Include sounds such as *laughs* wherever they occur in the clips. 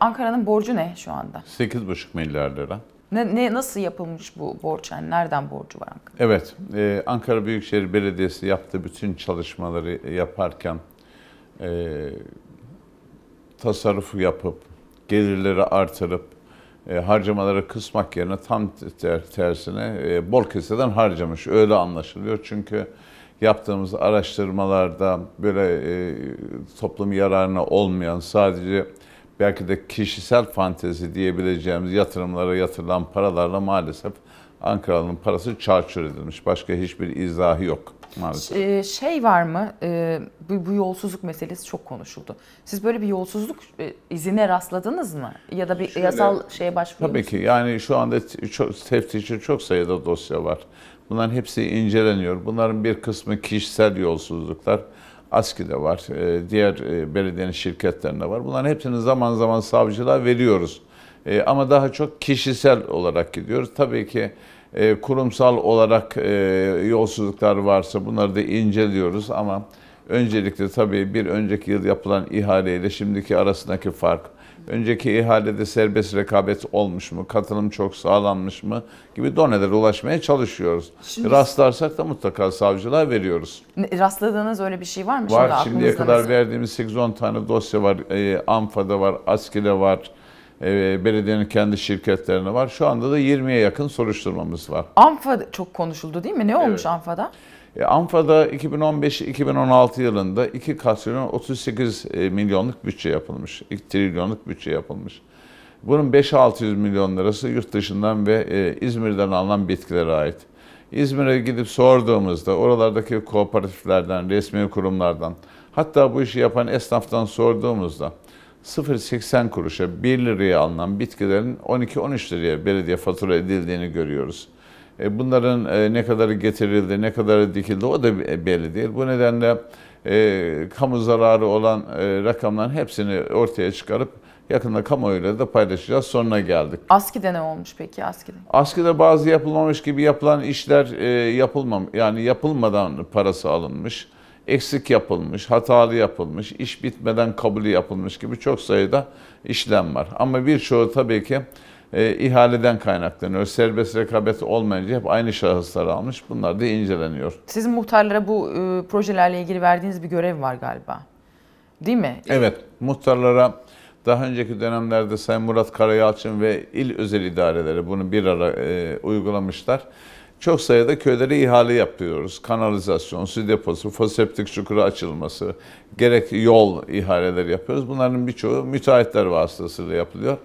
Ankara'nın borcu ne şu anda? 8,5 milyar lira. Ne, ne nasıl yapılmış bu borç? Yani nereden borcu var Ankara? Evet, e, Ankara Büyükşehir Belediyesi yaptığı bütün çalışmaları yaparken e, tasarrufu yapıp gelirleri artırıp e, harcamaları kısmak yerine tam ter, tersine e, bol keseden harcamış. Öyle anlaşılıyor çünkü yaptığımız araştırmalarda böyle e, toplum yararına olmayan sadece belki de kişisel fantezi diyebileceğimiz yatırımlara yatırılan paralarla maalesef Ankara'nın parası çarçur edilmiş. Başka hiçbir izahı yok maalesef. E, şey var mı? E, bu, bu yolsuzluk meselesi çok konuşuldu. Siz böyle bir yolsuzluk e, izine rastladınız mı? Ya da bir Şöyle, yasal şeye başvurdunuz Tabii ki. Yani şu anda çok, teftişçi çok sayıda dosya var. Bunların hepsi inceleniyor. Bunların bir kısmı kişisel yolsuzluklar. ASKİ'de var, e, diğer e, belediyenin şirketlerinde var. Bunların hepsini zaman zaman savcılığa veriyoruz. E, ama daha çok kişisel olarak gidiyoruz. Tabii ki kurumsal olarak yolsuzluklar varsa bunları da inceliyoruz ama öncelikle tabii bir önceki yıl yapılan ihaleyle şimdiki arasındaki fark önceki ihalede serbest rekabet olmuş mu, katılım çok sağlanmış mı gibi donelere ulaşmaya çalışıyoruz. Şimdi, Rastlarsak da mutlaka savcılığa veriyoruz. Rastladığınız öyle bir şey var mı? Var. Şimdi şimdiye kadar mesela? verdiğimiz 8-10 tane dosya var. E, ANFA'da var, ASKİ'de var. E, belediyenin kendi şirketlerine var. Şu anda da 20'ye yakın soruşturmamız var. ANFA çok konuşuldu değil mi? Ne olmuş evet. ANFA'da? E, Amfa'da 2015-2016 yılında iki katrilyon 38 e, milyonluk bütçe yapılmış. 2 trilyonluk bütçe yapılmış. Bunun 5-600 milyon lirası yurt dışından ve e, İzmir'den alınan bitkilere ait. İzmir'e gidip sorduğumuzda oralardaki kooperatiflerden, resmi kurumlardan, hatta bu işi yapan esnaftan sorduğumuzda 0.80 kuruşa 1 liraya alınan bitkilerin 12-13 liraya belediye fatura edildiğini görüyoruz. E, bunların e, ne kadarı getirildi, ne kadarı dikildi o da e, belli değil. Bu nedenle kamu zararı olan rakamların hepsini ortaya çıkarıp yakında kamuoyuyla da paylaşacağız. Sonuna geldik. ASKİ'de ne olmuş peki ASKİ'de? ASKİ'de bazı yapılmamış gibi yapılan işler yapılmam yani yapılmadan parası alınmış. Eksik yapılmış, hatalı yapılmış, iş bitmeden kabulü yapılmış gibi çok sayıda işlem var. Ama birçoğu tabii ki e, ihaleden kaynaklanıyor. Serbest rekabet olmayınca hep aynı şahıslar almış. Bunlar da inceleniyor. Sizin muhtarlara bu e, projelerle ilgili verdiğiniz bir görev var galiba. Değil mi? Evet. Muhtarlara daha önceki dönemlerde Sayın Murat Karayalçın ve il özel idareleri bunu bir ara e, uygulamışlar. Çok sayıda köylere ihale yapıyoruz. Kanalizasyon, su deposu, foseptik çukuru açılması, gerek yol ihaleleri yapıyoruz. Bunların birçoğu müteahhitler vasıtasıyla yapılıyor.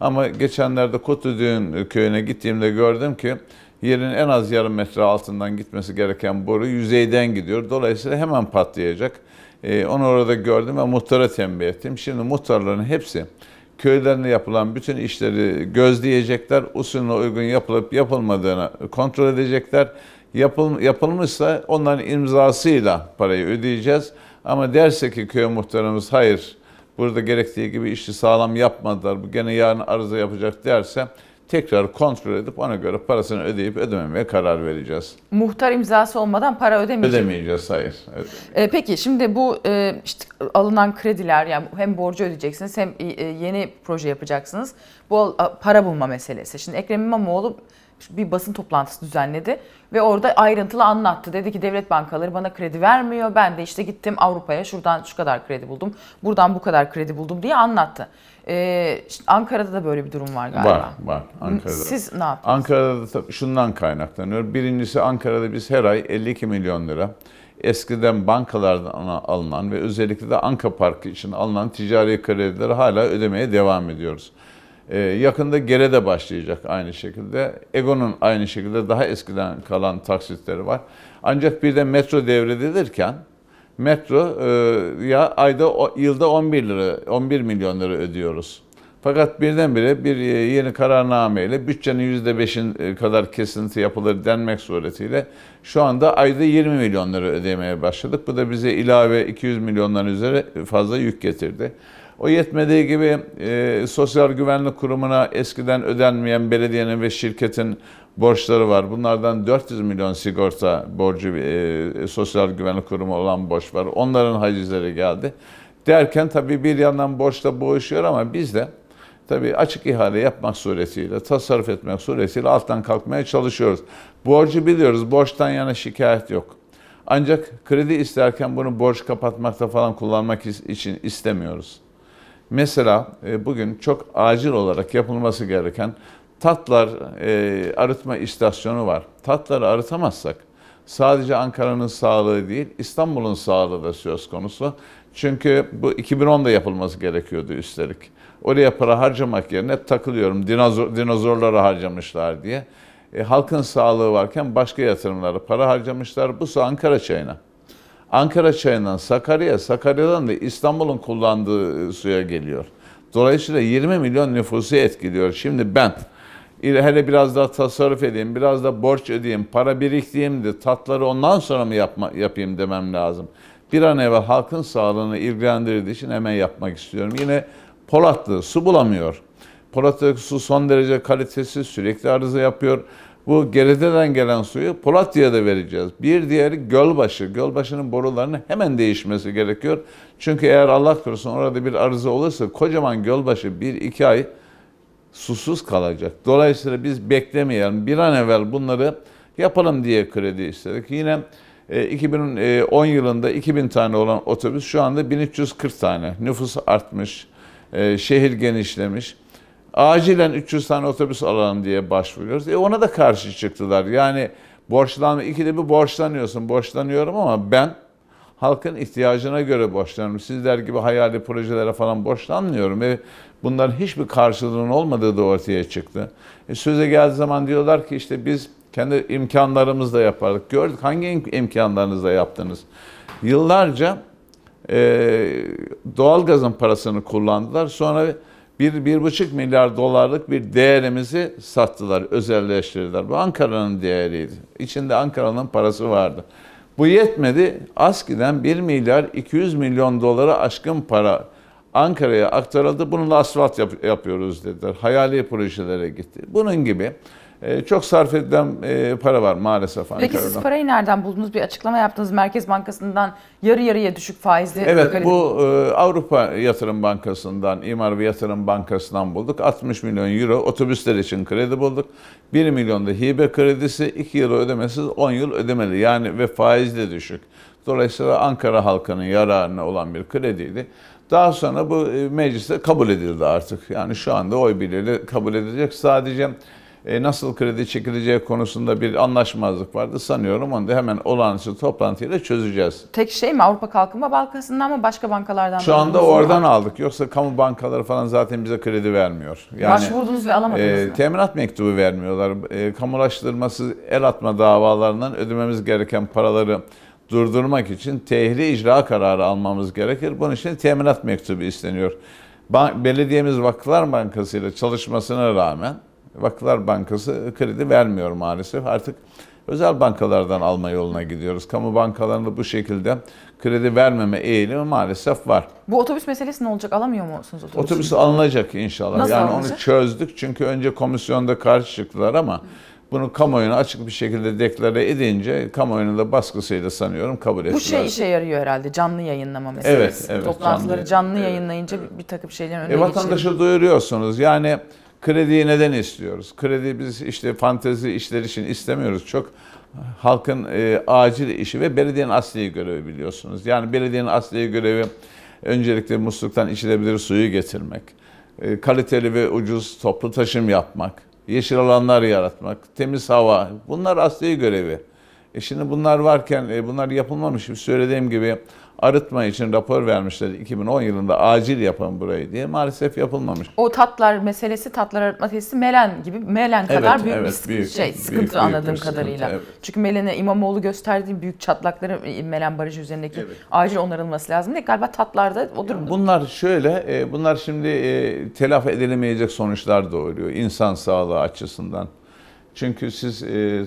Ama geçenlerde Kotodüğün köyüne gittiğimde gördüm ki yerin en az yarım metre altından gitmesi gereken boru yüzeyden gidiyor. Dolayısıyla hemen patlayacak. Ee, onu orada gördüm ve muhtara tembih ettim. Şimdi muhtarların hepsi köylerinde yapılan bütün işleri gözleyecekler. Usulüne uygun yapılıp yapılmadığını kontrol edecekler. Yapıl, yapılmışsa onların imzasıyla parayı ödeyeceğiz. Ama derse ki köy muhtarımız hayır burada gerektiği gibi işi sağlam yapmadılar, bu gene yarın arıza yapacak derse tekrar kontrol edip ona göre parasını ödeyip ödememeye karar vereceğiz. Muhtar imzası olmadan para ödemeyeceğiz. Ödemeyeceğiz, hayır. Ödemeyeceğiz. Ee, peki şimdi bu e, işte alınan krediler yani hem borcu ödeyeceksiniz hem e, yeni proje yapacaksınız. Bu para bulma meselesi. Şimdi Ekrem İmamoğlu bir basın toplantısı düzenledi ve orada ayrıntılı anlattı. Dedi ki devlet bankaları bana kredi vermiyor. Ben de işte gittim Avrupa'ya şuradan şu kadar kredi buldum. Buradan bu kadar kredi buldum diye anlattı. Ee, işte Ankara'da da böyle bir durum var galiba. Var, var. Ankara'da. Siz ne yaptınız? Ankara'da tabii şundan kaynaklanıyor. Birincisi Ankara'da biz her ay 52 milyon lira eskiden bankalardan alınan ve özellikle de Anka Parkı için alınan ticari kredileri hala ödemeye devam ediyoruz. Ee, yakında gere de başlayacak aynı şekilde. Egon'un aynı şekilde daha eskiden kalan taksitleri var. Ancak bir de metro devredilirken metro e, ya ayda yılda 11 lira 11 milyon lira ödüyoruz. Fakat birdenbire bir e, yeni kararname ile bütçenin beşin e, kadar kesinti yapılır denmek suretiyle şu anda ayda 20 milyon lira ödemeye başladık. Bu da bize ilave 200 milyondan üzere fazla yük getirdi. O yetmediği gibi e, Sosyal Güvenlik Kurumu'na eskiden ödenmeyen belediyenin ve şirketin borçları var. Bunlardan 400 milyon sigorta borcu, e, Sosyal Güvenlik Kurumu olan borç var. Onların hacizleri geldi. Derken tabii bir yandan borçla boğuşuyor ama biz de tabii açık ihale yapmak suretiyle, tasarruf etmek suretiyle alttan kalkmaya çalışıyoruz. Borcu biliyoruz, borçtan yana şikayet yok. Ancak kredi isterken bunu borç kapatmakta falan kullanmak için istemiyoruz. Mesela e, bugün çok acil olarak yapılması gereken Tatlar e, arıtma istasyonu var. Tatları arıtamazsak sadece Ankara'nın sağlığı değil İstanbul'un sağlığı da söz konusu. Çünkü bu 2010'da yapılması gerekiyordu üstelik. Oraya para harcamak yerine takılıyorum dinozor, dinozorlara harcamışlar diye. E, halkın sağlığı varken başka yatırımlara para harcamışlar. Bu su Ankara çayına. Ankara çayından Sakarya, Sakarya'dan da İstanbul'un kullandığı e, suya geliyor. Dolayısıyla 20 milyon nüfusu etkiliyor. Şimdi ben hele biraz daha tasarruf edeyim, biraz da borç ödeyeyim, para biriktireyim de tatları ondan sonra mı yapma, yapayım demem lazım. Bir an evvel halkın sağlığını ilgilendirdiği için hemen yapmak istiyorum. Yine Polatlı su bulamıyor. Polatlı su son derece kalitesiz, sürekli arıza yapıyor bu Gerede'den gelen suyu Polatlı'ya vereceğiz. Bir diğeri Gölbaşı. Gölbaşı'nın borularını hemen değişmesi gerekiyor. Çünkü eğer Allah korusun orada bir arıza olursa kocaman Gölbaşı bir iki ay susuz kalacak. Dolayısıyla biz beklemeyelim. Bir an evvel bunları yapalım diye kredi istedik. Yine 2010 e, e, yılında 2000 tane olan otobüs şu anda 1340 tane. Nüfus artmış, e, şehir genişlemiş acilen 300 tane otobüs alalım diye başvuruyoruz. E ona da karşı çıktılar. Yani borçlanma, ikide bir borçlanıyorsun, borçlanıyorum ama ben halkın ihtiyacına göre borçlanıyorum. Sizler gibi hayali projelere falan borçlanmıyorum. E bunların hiçbir karşılığının olmadığı da ortaya çıktı. E söze geldiği zaman diyorlar ki işte biz kendi imkanlarımızla yapardık. Gördük hangi imkanlarınızla yaptınız. Yıllarca e, doğalgazın parasını kullandılar. Sonra bir, bir buçuk milyar dolarlık bir değerimizi sattılar, özelleştirdiler. Bu Ankara'nın değeriydi. İçinde Ankara'nın parası vardı. Bu yetmedi. ASKİ'den 1 milyar 200 milyon dolara aşkın para Ankara'ya aktarıldı. Bununla asfalt yap- yapıyoruz dediler. Hayali projelere gitti. Bunun gibi e, çok sarf edilen e, para var maalesef. Ankara'dan. Peki siz parayı nereden buldunuz? Bir açıklama yaptınız. Merkez Bankası'ndan yarı yarıya düşük faizli. Evet bu e, Avrupa Yatırım Bankası'ndan, İmar ve Yatırım Bankası'ndan bulduk. 60 milyon euro otobüsler için kredi bulduk. 1 milyon da hibe kredisi, 2 yıl ödemesiz 10 yıl ödemeli. Yani ve faiz de düşük. Dolayısıyla Ankara halkının yararına olan bir krediydi. Daha sonra bu mecliste kabul edildi artık. Yani şu anda oy birliğiyle kabul edilecek. Sadece e, nasıl kredi çekileceği konusunda bir anlaşmazlık vardı. Sanıyorum onu da hemen olağanüstü toplantıyla çözeceğiz. Tek şey mi Avrupa Kalkınma Bankası'ndan mı başka bankalardan mı? Şu anda oradan aldık. aldık. Yoksa kamu bankaları falan zaten bize kredi vermiyor. Yani, Başvurdunuz ve alamadınız e, mı? Teminat mektubu vermiyorlar. E, kamulaştırması el atma davalarından ödememiz gereken paraları durdurmak için tehri icra kararı almamız gerekir. Bunun için teminat mektubu isteniyor. Bank, belediyemiz Vakıflar Bankası ile çalışmasına rağmen Vakıflar Bankası kredi vermiyor maalesef. Artık özel bankalardan alma yoluna gidiyoruz. Kamu bankalarında bu şekilde kredi vermeme eğilimi maalesef var. Bu otobüs meselesi ne olacak? Alamıyor musunuz otobüsü? Otobüs alınacak inşallah. Nasıl yani alınacak? onu çözdük çünkü önce komisyonda karşı çıktılar ama bunu kamuoyuna açık bir şekilde deklare edince kamuoyunun da baskısıyla sanıyorum kabul ettiler. Bu şey işe yarıyor herhalde canlı yayınlama meselesi. Evet, evet. Toplantıları canlı, canlı yayınlayınca evet, bir takım şeylerin e, önüne e, Vatandaşa geçirir. duyuruyorsunuz yani Krediyi neden istiyoruz? Kredi biz işte fantezi işler için istemiyoruz. Çok halkın e, acil işi ve belediyenin asli görevi biliyorsunuz. Yani belediyenin asli görevi öncelikle musluktan içilebilir suyu getirmek, e, kaliteli ve ucuz toplu taşım yapmak, yeşil alanlar yaratmak, temiz hava bunlar asli görevi. E şimdi bunlar varken e, bunlar yapılmamış gibi söylediğim gibi arıtma için rapor vermişler 2010 yılında acil yapın burayı diye maalesef yapılmamış. O tatlar meselesi, tatlar arıtma tesisi Melen gibi Melen kadar evet, büyük evet, bir büyük, şey, sıkıntı büyük, şey, anladığım büyük kadarıyla. Sıkıntı, evet. Çünkü Melen'e İmamoğlu gösterdiği büyük çatlakları e, Melen Barajı üzerindeki evet. acil onarılması lazım diye galiba tatlarda o durumda. Bunlar şöyle, e, bunlar şimdi e, telafi edilemeyecek sonuçlar doğuruyor insan sağlığı açısından. Çünkü siz e,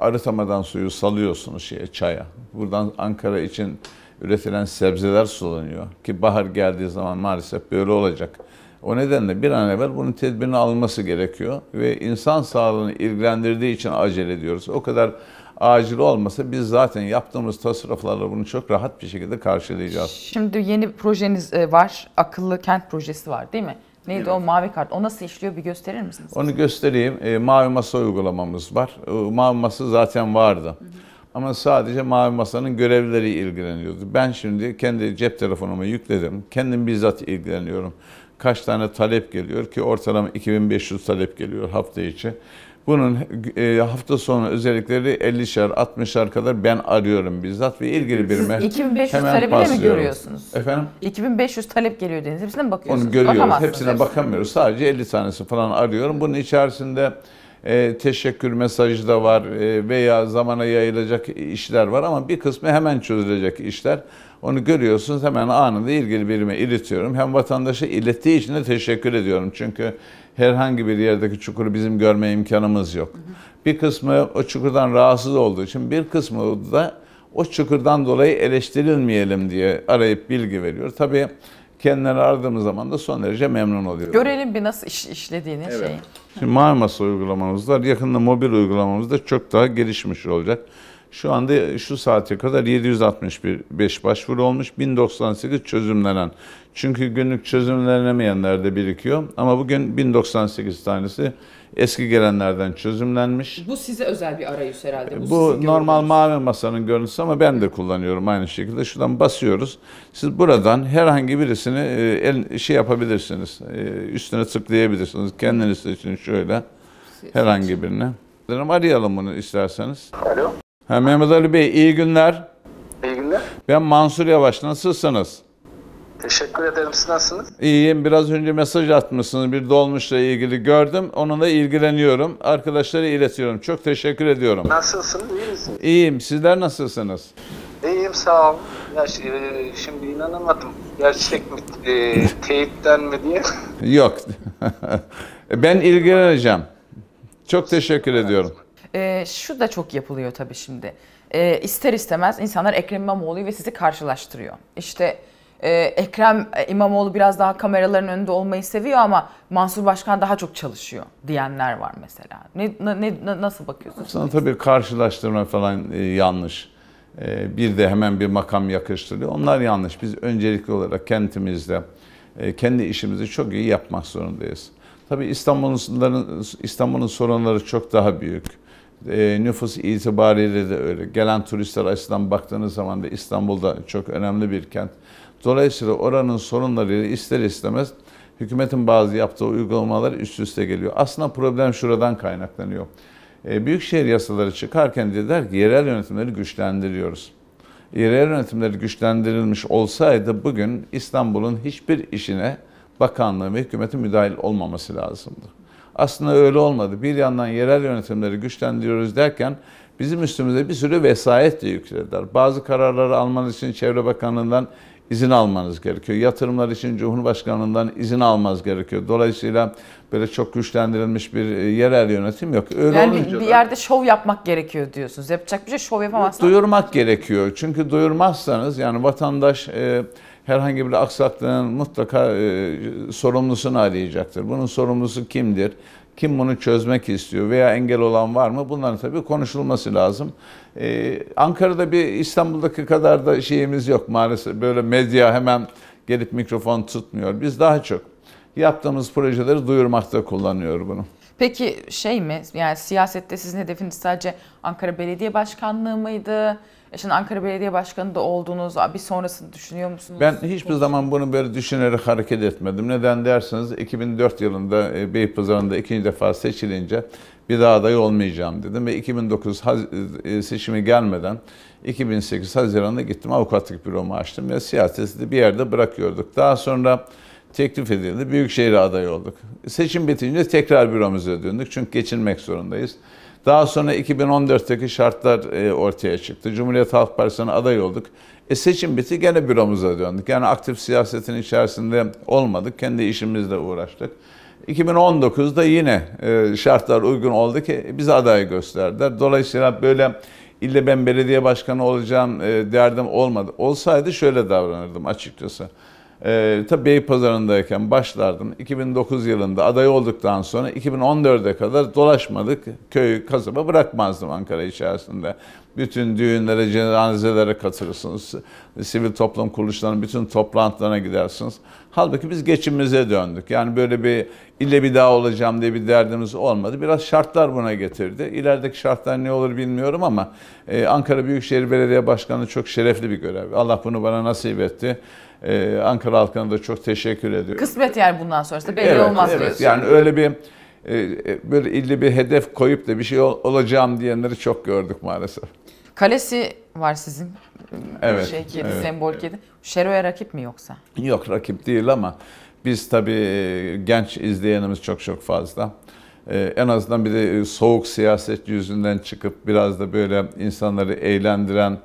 arıtamadan suyu salıyorsunuz şeye, çaya. Buradan Ankara için üretilen sebzeler sulanıyor. Ki bahar geldiği zaman maalesef böyle olacak. O nedenle bir an evvel bunun tedbirini alması gerekiyor. Ve insan sağlığını ilgilendirdiği için acele ediyoruz. O kadar acil olmasa biz zaten yaptığımız tasarruflarla bunu çok rahat bir şekilde karşılayacağız. Şimdi yeni projeniz e, var. Akıllı kent projesi var değil mi? Neydi evet. o mavi kart? O nasıl işliyor bir gösterir misiniz? Onu göstereyim. E, mavi masa uygulamamız var. E, mavi masa zaten vardı. Hı hı. Ama sadece mavi masanın görevleri ilgileniyordu. Ben şimdi kendi cep telefonumu yükledim. Kendim bizzat ilgileniyorum. Kaç tane talep geliyor ki ortalama 2500 talep geliyor hafta içi. Bunun e, hafta sonu özellikleri 50'şer 60'şer kadar ben arıyorum bizzat ve ilgili birime Siz 2500 hemen talebiyle mi görüyorsunuz? Efendim? 2500 talep geliyor dediniz. Hepsine mi bakıyorsunuz? Onu görüyoruz. Hepsine hepsine. bakamıyoruz. Sadece 50 tanesi falan arıyorum. Bunun içerisinde e, teşekkür mesajı da var e, veya zamana yayılacak işler var ama bir kısmı hemen çözülecek işler. Onu görüyorsunuz hemen anında ilgili birime iletiyorum. Hem vatandaşa ilettiği için de teşekkür ediyorum. Çünkü herhangi bir yerdeki çukuru bizim görme imkanımız yok. Bir kısmı o çukurdan rahatsız olduğu için bir kısmı da o çukurdan dolayı eleştirilmeyelim diye arayıp bilgi veriyor. Tabii kendilerini aradığımız zaman da son derece memnun oluyoruz. Görelim bir nasıl iş, işlediğini evet. şeyi. Şimdi Marmas uygulamamızda yakında mobil uygulamamızda çok daha gelişmiş olacak. Şu anda şu saate kadar 765 başvuru olmuş, 1098 çözümlenen. Çünkü günlük çözümlenemeyenler de birikiyor. Ama bugün 1098 tanesi eski gelenlerden çözümlenmiş. Bu size özel bir arayüz herhalde. Bu, bu normal mavi masanın görüntüsü ama ben de kullanıyorum aynı şekilde. Şuradan basıyoruz. Siz buradan herhangi birisini e, el, şey yapabilirsiniz. E, üstüne tıklayabilirsiniz. Kendiniz için şöyle herhangi birini. Arayalım bunu isterseniz. Alo. Ha, Mehmet Ali Bey iyi günler. İyi günler. Ben Mansur Yavaş. Nasılsınız? Teşekkür ederim. Siz nasılsınız? İyiyim. Biraz önce mesaj atmışsınız. Bir dolmuşla ilgili gördüm. Onunla ilgileniyorum. Arkadaşlara iletiyorum. Çok teşekkür ediyorum. Nasılsınız? İyi misiniz? İyiyim. Sizler nasılsınız? İyiyim sağ ol. Ya e, şimdi inanamadım. Gerçek mi? E, *laughs* teyitten mi diye. Yok. *laughs* ben ilgileneceğim. Çok teşekkür ediyorum. E, şu da çok yapılıyor tabii şimdi. E, ister istemez insanlar Ekrem İmamoğlu'yu ve sizi karşılaştırıyor. İşte e, Ekrem İmamoğlu biraz daha kameraların önünde olmayı seviyor ama Mansur Başkan daha çok çalışıyor diyenler var mesela. Ne, ne, ne nasıl bakıyorsunuz? Sana tabii karşılaştırma falan e, yanlış. E, bir de hemen bir makam yakıştırılıyor. Onlar yanlış. Biz öncelikli olarak kentimizde e, kendi işimizi çok iyi yapmak zorundayız. Tabii İstanbul'un İstanbul'un sorunları çok daha büyük e, nüfus itibariyle de öyle. Gelen turistler açısından baktığınız zaman da İstanbul'da çok önemli bir kent. Dolayısıyla oranın sorunlarıyla ister istemez hükümetin bazı yaptığı uygulamalar üst üste geliyor. Aslında problem şuradan kaynaklanıyor. E, büyükşehir yasaları çıkarken dediler ki yerel yönetimleri güçlendiriyoruz. Yerel yönetimleri güçlendirilmiş olsaydı bugün İstanbul'un hiçbir işine bakanlığın ve hükümetin müdahil olmaması lazımdı. Aslında öyle olmadı. Bir yandan yerel yönetimleri güçlendiriyoruz derken bizim üstümüze bir sürü vesayet de yüklediler. Bazı kararları almanız için Çevre Bakanlığı'ndan izin almanız gerekiyor. Yatırımlar için Cumhurbaşkanlığından izin almanız gerekiyor. Dolayısıyla böyle çok güçlendirilmiş bir e, yerel yönetim yok. Öyle yani olunca bir yerde da, şov yapmak gerekiyor diyorsunuz. Yapacak bir şey şov yapamazsınız. Duyurmak gerekiyor. Çünkü duyurmazsanız yani vatandaş... E, herhangi bir aksaklığın mutlaka e, sorumlusunu arayacaktır. Bunun sorumlusu kimdir? Kim bunu çözmek istiyor veya engel olan var mı? Bunların tabii konuşulması lazım. Ee, Ankara'da bir İstanbul'daki kadar da şeyimiz yok maalesef. Böyle medya hemen gelip mikrofon tutmuyor. Biz daha çok yaptığımız projeleri duyurmakta kullanıyor bunu. Peki şey mi? Yani siyasette sizin hedefiniz sadece Ankara Belediye Başkanlığı mıydı? E şimdi Ankara Belediye Başkanı da oldunuz. Bir sonrasını düşünüyor musunuz? Ben hiçbir zaman bunu böyle düşünerek hareket etmedim. Neden derseniz 2004 yılında e, Beypazarı'nda ikinci defa seçilince bir daha aday olmayacağım dedim ve 2009 e, seçimi gelmeden 2008 Haziran'da gittim avukatlık büromu açtım ve siyaseti bir yerde bırakıyorduk. Daha sonra teklif edildi. Büyükşehir'e aday olduk. Seçim bitince tekrar büromuza döndük çünkü geçinmek zorundayız. Daha sonra 2014'teki şartlar e, ortaya çıktı. Cumhuriyet Halk Partisi'ne aday olduk. E seçim bitti gene büromuza döndük. Yani aktif siyasetin içerisinde olmadık. Kendi işimizle uğraştık. 2019'da yine e, şartlar uygun oldu ki e, bize aday gösterdiler. Dolayısıyla böyle ille ben belediye başkanı olacağım derdim olmadı. Olsaydı şöyle davranırdım açıkçası. E, tabii Pazarı'ndayken başlardım. 2009 yılında aday olduktan sonra 2014'e kadar dolaşmadık. Köyü, kasaba bırakmazdım Ankara içerisinde. Bütün düğünlere, cenazelere katılırsınız. Sivil toplum kuruluşlarının bütün toplantılarına gidersiniz. Halbuki biz geçimimize döndük. Yani böyle bir ille bir daha olacağım diye bir derdimiz olmadı. Biraz şartlar buna getirdi. İlerideki şartlar ne olur bilmiyorum ama e, Ankara Büyükşehir Belediye Başkanı çok şerefli bir görev. Allah bunu bana nasip etti. Ee, Ankara halkına da çok teşekkür ediyorum. Kısmet yani bundan sonrası belli evet, olmaz evet. diyorsun. Yani öyle bir e, e, böyle illi bir hedef koyup da bir şey olacağım diyenleri çok gördük maalesef. Kalesi var sizin. Evet. Şey kedi, evet. sembol kedi. Şero'ya rakip mi yoksa? Yok rakip değil ama biz tabii e, genç izleyenimiz çok çok fazla. en azından bir de soğuk siyaset yüzünden çıkıp biraz da böyle insanları eğlendiren,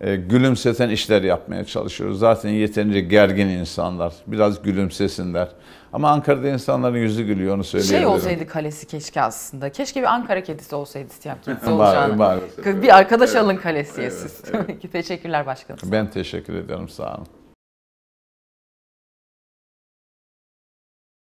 gülümseten işler yapmaya çalışıyoruz. Zaten yeterince gergin insanlar. Biraz gülümsesinler. Ama Ankara'da insanların yüzü gülüyor onu şey söyleyebilirim. Şey olsaydı kalesi keşke aslında. Keşke bir Ankara kedisi olsaydı Siyah *laughs* Kedisi olacağını. bir arkadaş alın kalesiye evet, siz. Evet. *laughs* Teşekkürler başkanım. Ben teşekkür ederim sağ olun.